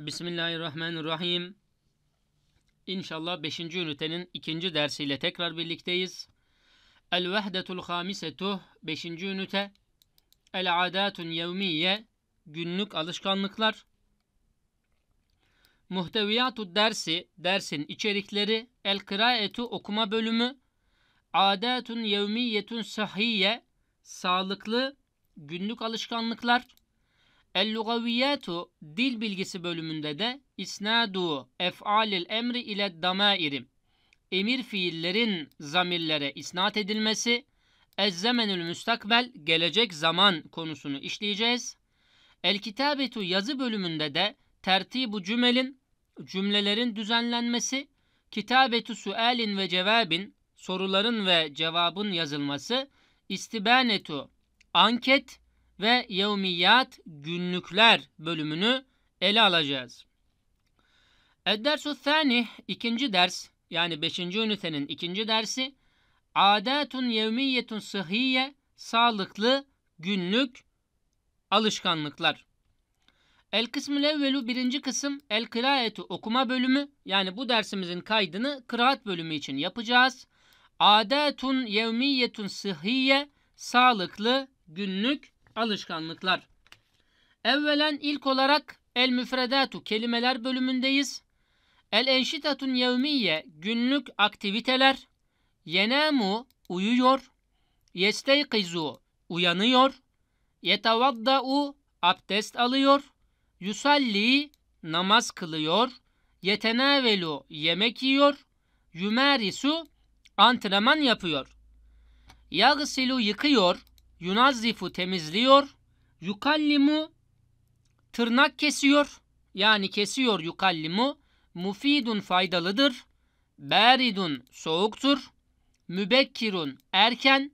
Bismillahirrahmanirrahim. İnşallah 5. ünitenin 2. dersiyle tekrar birlikteyiz. El vehdetul hamisetu 5. ünite. El adatun yevmiye günlük alışkanlıklar. Muhteviyatu dersi dersin içerikleri. El kıraetu okuma bölümü. Adatun yevmiyetun sahiye sağlıklı günlük alışkanlıklar. El-Lugaviyyatu dil bilgisi bölümünde de isnadu ef'alil emri ile damairim emir fiillerin zamirlere isnat edilmesi, ezzemenül müstakbel gelecek zaman konusunu işleyeceğiz. El kitabetu yazı bölümünde de tertibu cümelin cümlelerin düzenlenmesi, kitabetu sualin ve cevabin soruların ve cevabın yazılması, istibanetu anket ve yevmiyat günlükler bölümünü ele alacağız. Eddersu Thani ikinci ders yani beşinci ünitenin ikinci dersi adetun yevmiyetun sıhhiye sağlıklı günlük alışkanlıklar. El kısmı evvelu birinci kısım el kıraetu okuma bölümü yani bu dersimizin kaydını kıraat bölümü için yapacağız. Adetun yevmiyetun sıhhiye sağlıklı günlük Alışkanlıklar. Evvelen ilk olarak el müfredatu kelimeler bölümündeyiz. El enşitatun yevmiye günlük aktiviteler. Yenemu uyuyor. Yesteykizu uyanıyor. Yetavadda'u abdest alıyor. Yusalli namaz kılıyor. Yetenavelu yemek yiyor. Yumerisu antrenman yapıyor. Yagsilu yıkıyor. Yunazzifu temizliyor. Yukallimu tırnak kesiyor. Yani kesiyor yukallimu. Mufidun faydalıdır. Beridun soğuktur. Mübekkirun erken.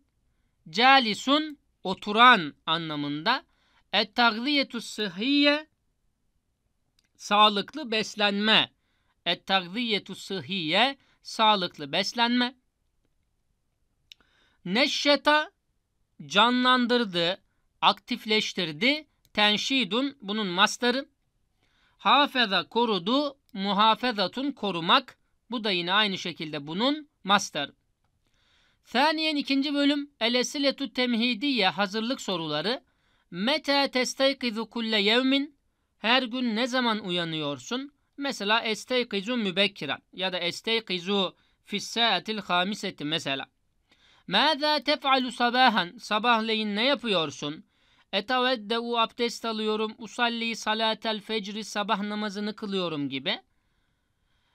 Calisun oturan anlamında. et sıhhiye sağlıklı beslenme. et sıhhiye sağlıklı beslenme. Neşşeta canlandırdı, aktifleştirdi. Tenşidun bunun mastarı. Hafeza korudu, muhafezatun korumak. Bu da yine aynı şekilde bunun mastarı. Saniyen ikinci bölüm elesiletu temhidiye hazırlık soruları. Meta testeykizu kulle yevmin her gün ne zaman uyanıyorsun? Mesela esteykizu mübekkiran ya da esteykizu fissaatil hamiseti mesela. Mâzâ tef'alu sabahan? Sabahleyin ne yapıyorsun? Etavedde'u abdest alıyorum. Usalli salatel fecri sabah namazını kılıyorum gibi.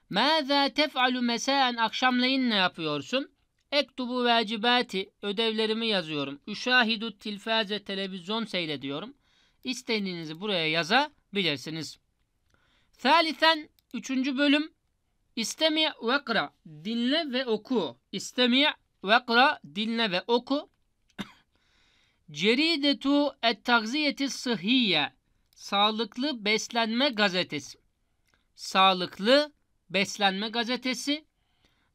Mâzâ tef'alu mesâen? Akşamleyin ne yapıyorsun? Ektubu vacibati ödevlerimi yazıyorum. Üşahidu tilfaze televizyon seyrediyorum. İstediğinizi buraya yazabilirsiniz. Thalithen üçüncü bölüm İstemi ve dinle ve oku. İstemi Vekra dinle ve oku. Ceridetu et takziyeti sıhhiye. Sağlıklı beslenme gazetesi. Sağlıklı beslenme gazetesi.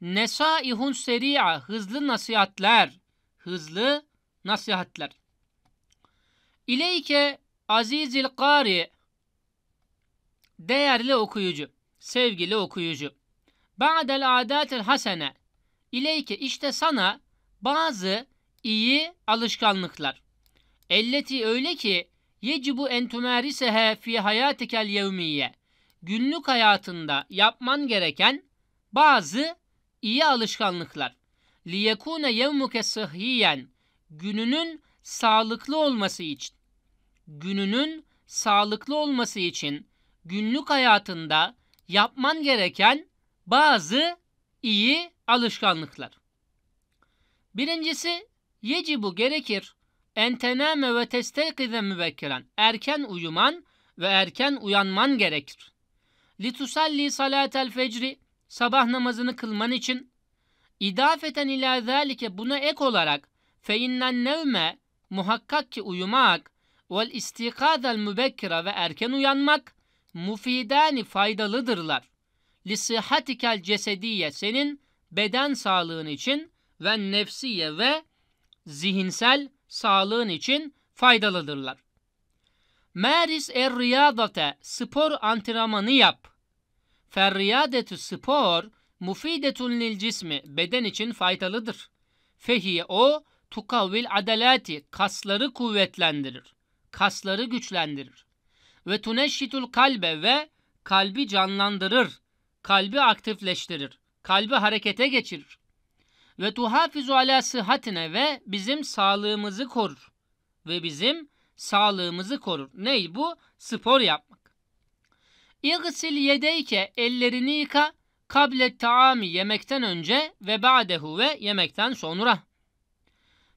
Nesaihun seri'a hızlı nasihatler. Hızlı nasihatler. İleyke azizil kari değerli okuyucu, sevgili okuyucu. Ba'del adatil hasene İleyke işte sana bazı iyi alışkanlıklar. Elleti öyle ki yecibu entumerisehe fi hayatikel yevmiye. Günlük hayatında yapman gereken bazı iyi alışkanlıklar. Liyekune yevmuke sıhhiyen. Gününün sağlıklı olması için. Gününün sağlıklı olması için günlük hayatında yapman gereken bazı iyi alışkanlıklar. Birincisi bu gerekir entename ve testekize mübekkiren, erken uyuman ve erken uyanman gerekir. Litusalli salatel fecri sabah namazını kılman için idafeten ila zalike buna ek olarak fe nevme muhakkak ki uyumak vel istikazel mübekkira ve erken uyanmak mufidani faydalıdırlar. Lisihattikel cesediye senin beden sağlığın için ve nefsiye ve zihinsel sağlığın için faydalıdırlar. Meris er riyadate spor antrenmanı yap. Ferriyadetü spor mufidetun lil cismi beden için faydalıdır. Fehiye o tukavvil adalati kasları kuvvetlendirir. Kasları güçlendirir. Ve tuneşşitul kalbe ve kalbi canlandırır. Kalbi aktifleştirir kalbi harekete geçirir. Ve tuhafizu ala sıhhatine ve bizim sağlığımızı korur. Ve bizim sağlığımızı korur. Ney bu? Spor yapmak. İgsil yedeyke ellerini yıka kable taami yemekten önce ve ba'dehu ve yemekten sonra.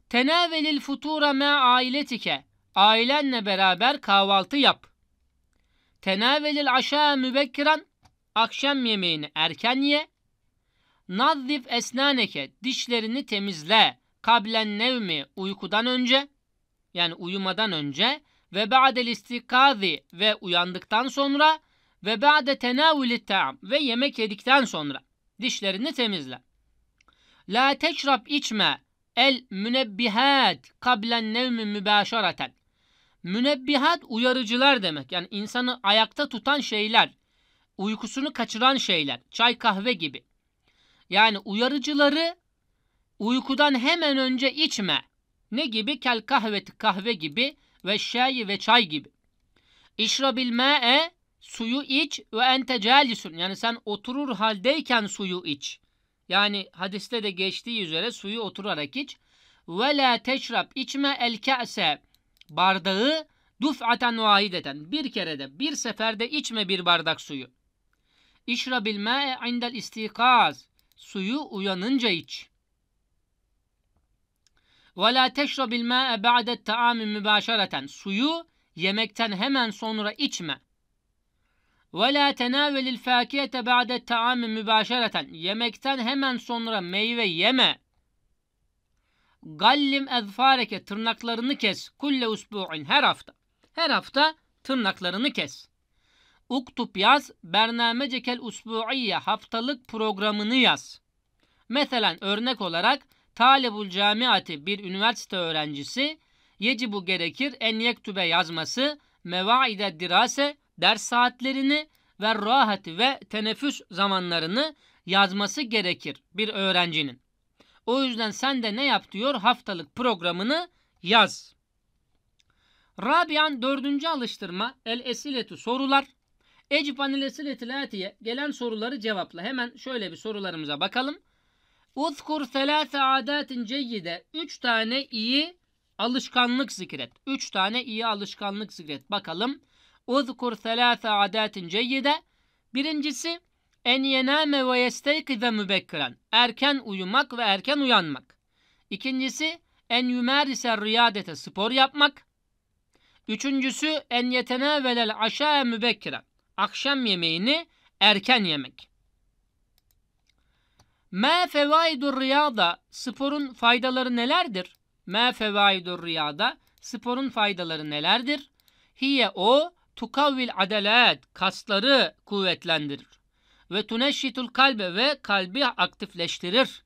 Tenavelil futura me ailetike ailenle beraber kahvaltı yap. Tenavelil aşağı mübekkiran akşam yemeğini erken ye Nazif esnaneke dişlerini temizle. Kablen nevmi uykudan önce yani uyumadan önce ve ba'del istikazi ve uyandıktan sonra ve ba'de tenavülü ta'am ve yemek yedikten sonra dişlerini temizle. La teşrab içme el münebbihat kablen nevmi mübaşaraten. Münebbihat uyarıcılar demek. Yani insanı ayakta tutan şeyler, uykusunu kaçıran şeyler, çay kahve gibi. Yani uyarıcıları uykudan hemen önce içme. Ne gibi? Kel kahveti kahve gibi ve şayi ve çay gibi. İşrabil ma'e suyu iç ve ente calisun. Yani sen oturur haldeyken suyu iç. Yani hadiste de geçtiği üzere suyu oturarak iç. Ve la teşrab içme el ka'se bardağı duf'aten vahideten. Bir kerede bir seferde içme bir bardak suyu. İşrabil ma'e indel istikaz. Suyu uyanınca iç. Ve la teşrabil ma'e ba'de ta'ami Suyu yemekten hemen sonra içme. Ve la tenavelil fakiyete ba'de ta'ami Yemekten hemen sonra meyve yeme. Gallim ezfareke tırnaklarını kes. Kulle usbu'in her hafta. Her hafta tırnaklarını kes. Uktub yaz. Bernamecekel usbu'iyye haftalık programını yaz. Mesela örnek olarak Talebul camiati bir üniversite öğrencisi yecibu gerekir en yektübe yazması mevaide dirase ders saatlerini ve rahati ve teneffüs zamanlarını yazması gerekir bir öğrencinin. O yüzden sen de ne yap diyor haftalık programını yaz. Rabian dördüncü alıştırma el esiletu sorular. Ecib anilesiletilatiye gelen soruları cevapla. Hemen şöyle bir sorularımıza bakalım. Uzkur selase adetin ceyyide. Üç tane iyi alışkanlık zikret. Üç tane iyi alışkanlık zikret. Bakalım. Uzkur selase adetin ceyyide. Birincisi en yename ve yesteykize mübekkiren. Erken uyumak ve erken uyanmak. İkincisi en yümerise riyadete spor yapmak. Üçüncüsü en yetenevelel aşağı mübekkiren. Akşam yemeğini erken yemek. Ma fevaidur riyada sporun faydaları nelerdir? Ma fevaidur riyada sporun faydaları nelerdir? Hiye o tukavvil adalet kasları kuvvetlendirir ve tuneşşitul kalbe ve kalbi aktifleştirir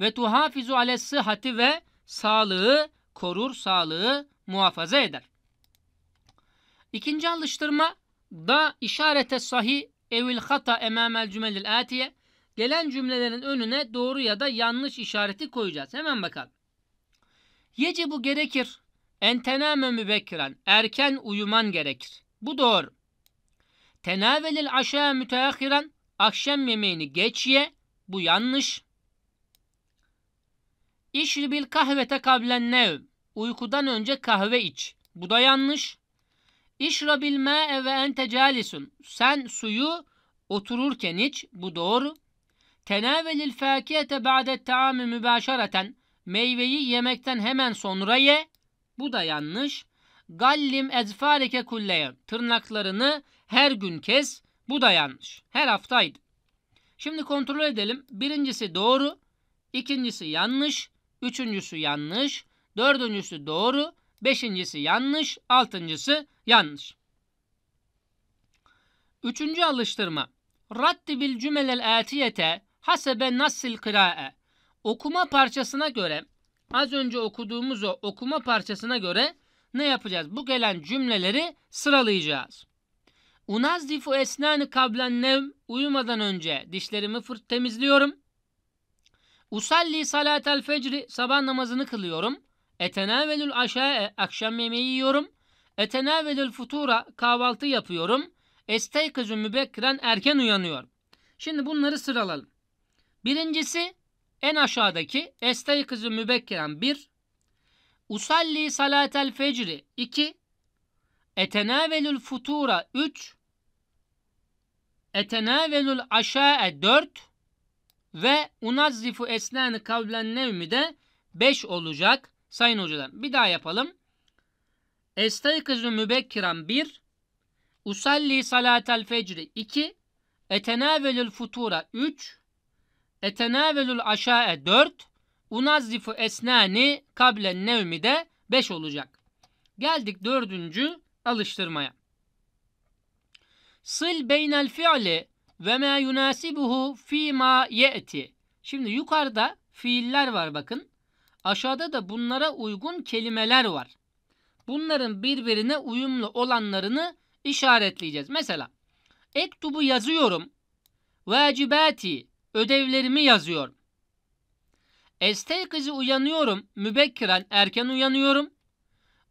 ve tuhafizu ale sıhhati ve sağlığı korur, sağlığı muhafaza eder. İkinci alıştırma da işarete sahih evil hata emamel cümelil atiye gelen cümlelerin önüne doğru ya da yanlış işareti koyacağız. Hemen bakalım. Yece bu gerekir. Entename mübekkiren. Erken uyuman gerekir. Bu doğru. Tenavelil aşağı müteahhiren. Akşam yemeğini geç ye. Bu yanlış. İşribil kahvete kablen nev. Uykudan önce kahve iç. Bu da yanlış. İşrabil ma'e ve ente calisun. Sen suyu otururken iç. Bu doğru. Tenavelil fakiyete ba'de taami mübaşareten. Meyveyi yemekten hemen sonra ye. Bu da yanlış. Gallim ezfareke kulleye. Tırnaklarını her gün kes. Bu da yanlış. Her haftaydı. Şimdi kontrol edelim. Birincisi doğru. İkincisi yanlış. Üçüncüsü yanlış. Dördüncüsü doğru. Beşincisi yanlış. Altıncısı yanlış. Üçüncü alıştırma. Raddi Rattibil cümelel atiyete hasebe nassil kırae. Okuma parçasına göre az önce okuduğumuz o okuma parçasına göre ne yapacağız? Bu gelen cümleleri sıralayacağız. Unazdifu esnani kablen nevm uyumadan önce dişlerimi fırt temizliyorum. Usalli salatel fecri sabah namazını kılıyorum. Etenavelül aşae akşam yemeği yiyorum. Etenavelül futura kahvaltı yapıyorum. Esteykızü mübekkiren erken uyanıyorum. Şimdi bunları sıralalım. Birincisi en aşağıdaki esteykızü mübekkiren 1. Usalli salatel fecri 2. Etenavelül futura 3. Etenavelül aşae 4 ve unazzifu esnani kavlen nevmi de 5 olacak. Sayın hocalar bir daha yapalım. Estaykızü mübekkiran 1 Usalli salatel fecri 2 Etenavelül futura 3 Etenavelül aşae 4 unazifu esnani kablen nevmi de 5 olacak. Geldik dördüncü alıştırmaya. Sil beynel fiili ve ma yunasibuhu fi ma ye'ti. Şimdi yukarıda fiiller var bakın. Aşağıda da bunlara uygun kelimeler var. Bunların birbirine uyumlu olanlarını işaretleyeceğiz. Mesela ektubu yazıyorum. Vacibati ödevlerimi yazıyorum. Esteykizi uyanıyorum. Mübekkiren erken uyanıyorum.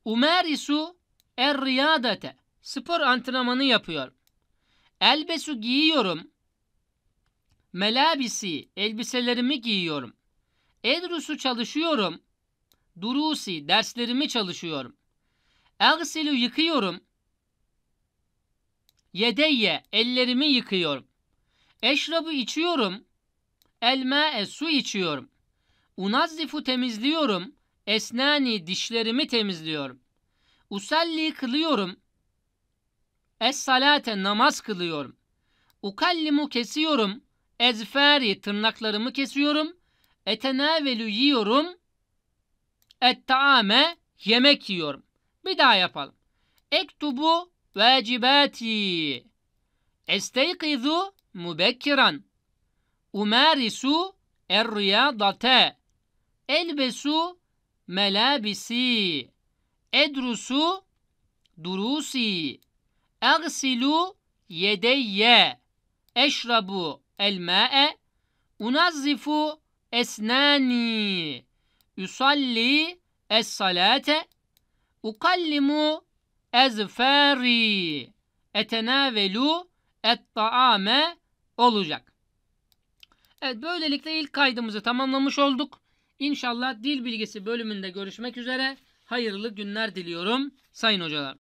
Umerisu er-riyadete spor antrenmanı yapıyorum. Elbesu giyiyorum. Melabisi elbiselerimi giyiyorum. Edrusu çalışıyorum. Durusi derslerimi çalışıyorum. Elsilü yıkıyorum. Yedeyye ellerimi yıkıyorum. Eşrabı içiyorum. Elma'e su içiyorum. Unazifu temizliyorum. Esnani dişlerimi temizliyorum. Usalli kılıyorum. Es salate namaz kılıyorum. Ukallimu kesiyorum. Ezferi tırnaklarımı kesiyorum. Etenavelü yiyorum. Ettaame yemek yiyorum. Bir daha yapalım. Ektubu vacibati. Esteykizu mübekkiran. Umarisu erriyadate. Elbesu melabisi. Edrusu durusi. Agsilu yedeyye. Eşrabu elma'e. unazifu esnani. Yusalli es salate. Ukallimu ezferi. Etenavelu et taame olacak. Evet böylelikle ilk kaydımızı tamamlamış olduk. İnşallah dil bilgisi bölümünde görüşmek üzere. Hayırlı günler diliyorum sayın hocalar.